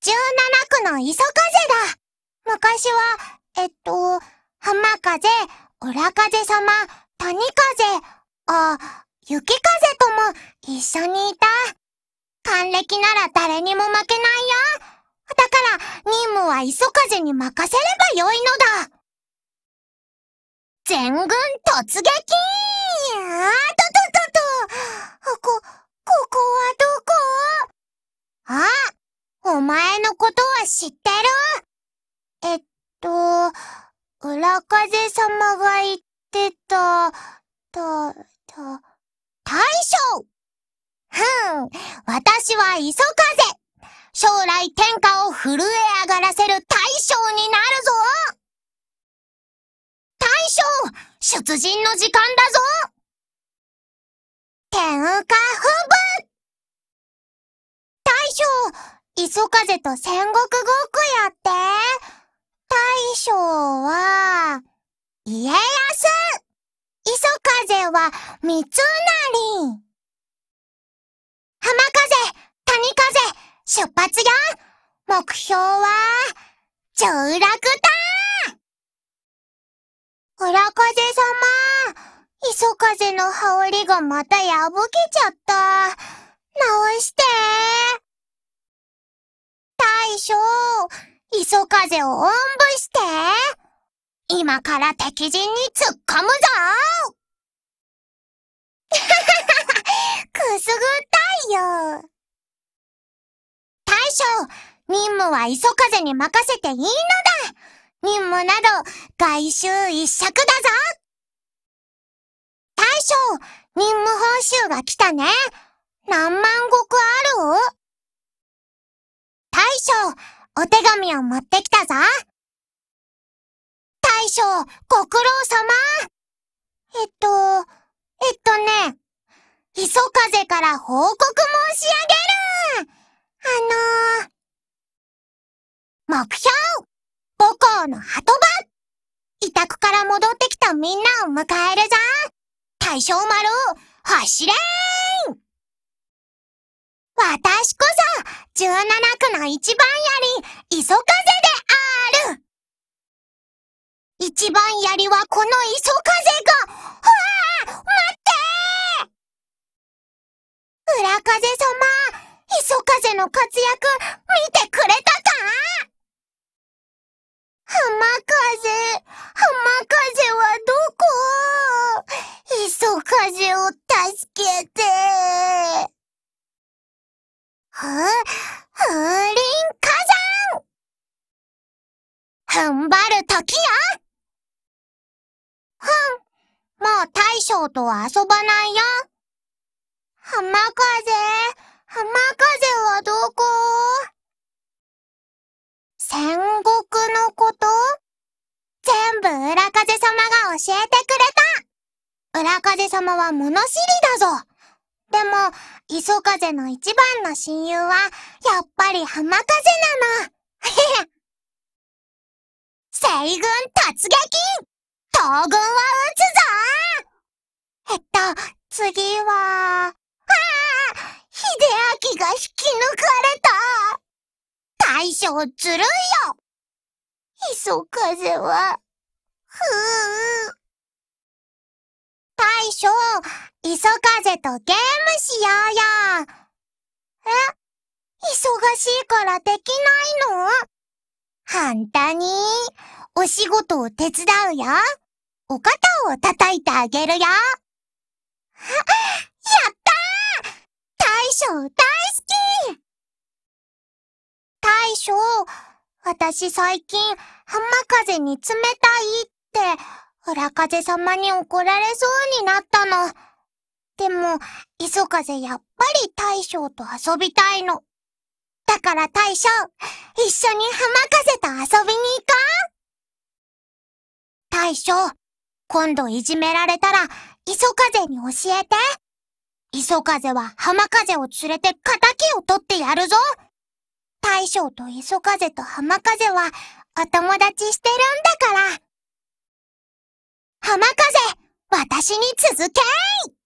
17区の磯風だ昔は、えっと、浜風、浦風様、谷風、あ、雪風とも一緒にいた。還暦なら誰にも負けないよ。だから、任務は磯風に任せればよいのだ。全軍突撃あーとととと。こ、ここは知ってるえっと、裏風様が言ってた、た、た、大将ふん、私は磯風将来天下を震え上がらせる大将になるぞ大将出陣の時間だぞ天下不分大将磯風と戦国ごっこやって。大将は、家康磯風は、三成浜風、谷風、出発や目標は、上洛だ裏風様、磯風の羽織がまた破けちゃった。直していしょ。磯風をおんぶして。今から敵陣に突っ込むぞ くすぐったいよ。大将、任務は磯風に任せていいのだ任務など、外周一尺だぞ大将、任務報酬が来たね。何万石ある大将、お手紙を持ってきたぞ。大将、ご苦労様。えっと、えっとね、磯風から報告申し上げるあのー、目標母校の鳩場委託から戻ってきたみんなを迎えるぞ大将丸走れーん私こ17区の一番槍、磯風である一番槍はこの磯風が、うわあ待ってー裏風様、磯風の活躍、ふ、風林火山踏ん張る時やふん、もう大将とは遊ばないよ。浜風、浜風はどこ戦国のこと全部浦風様が教えてくれた浦風様は物知りだぞでも、磯風の一番の親友は、やっぱり浜風なの。へへ。西軍突撃東軍は撃つぞえっと、次は、ああ秀明が引き抜かれた大将ずるいよ磯風は、ふう。いしょ。磯風とゲームしようよ。え忙しいからできないの反対に、お仕事を手伝うよ。お肩を叩いてあげるよ。やったー大将大好き大将、私最近浜風に冷たいって浦風様に怒られそうになったの。でも、磯風やっぱり大将と遊びたいの。だから大将、一緒に浜風と遊びに行かん大将、今度いじめられたら、磯風に教えて。磯風は浜風を連れて仇を取ってやるぞ。大将と磯風と浜風はお友達してるんだから。浜風、私に続けい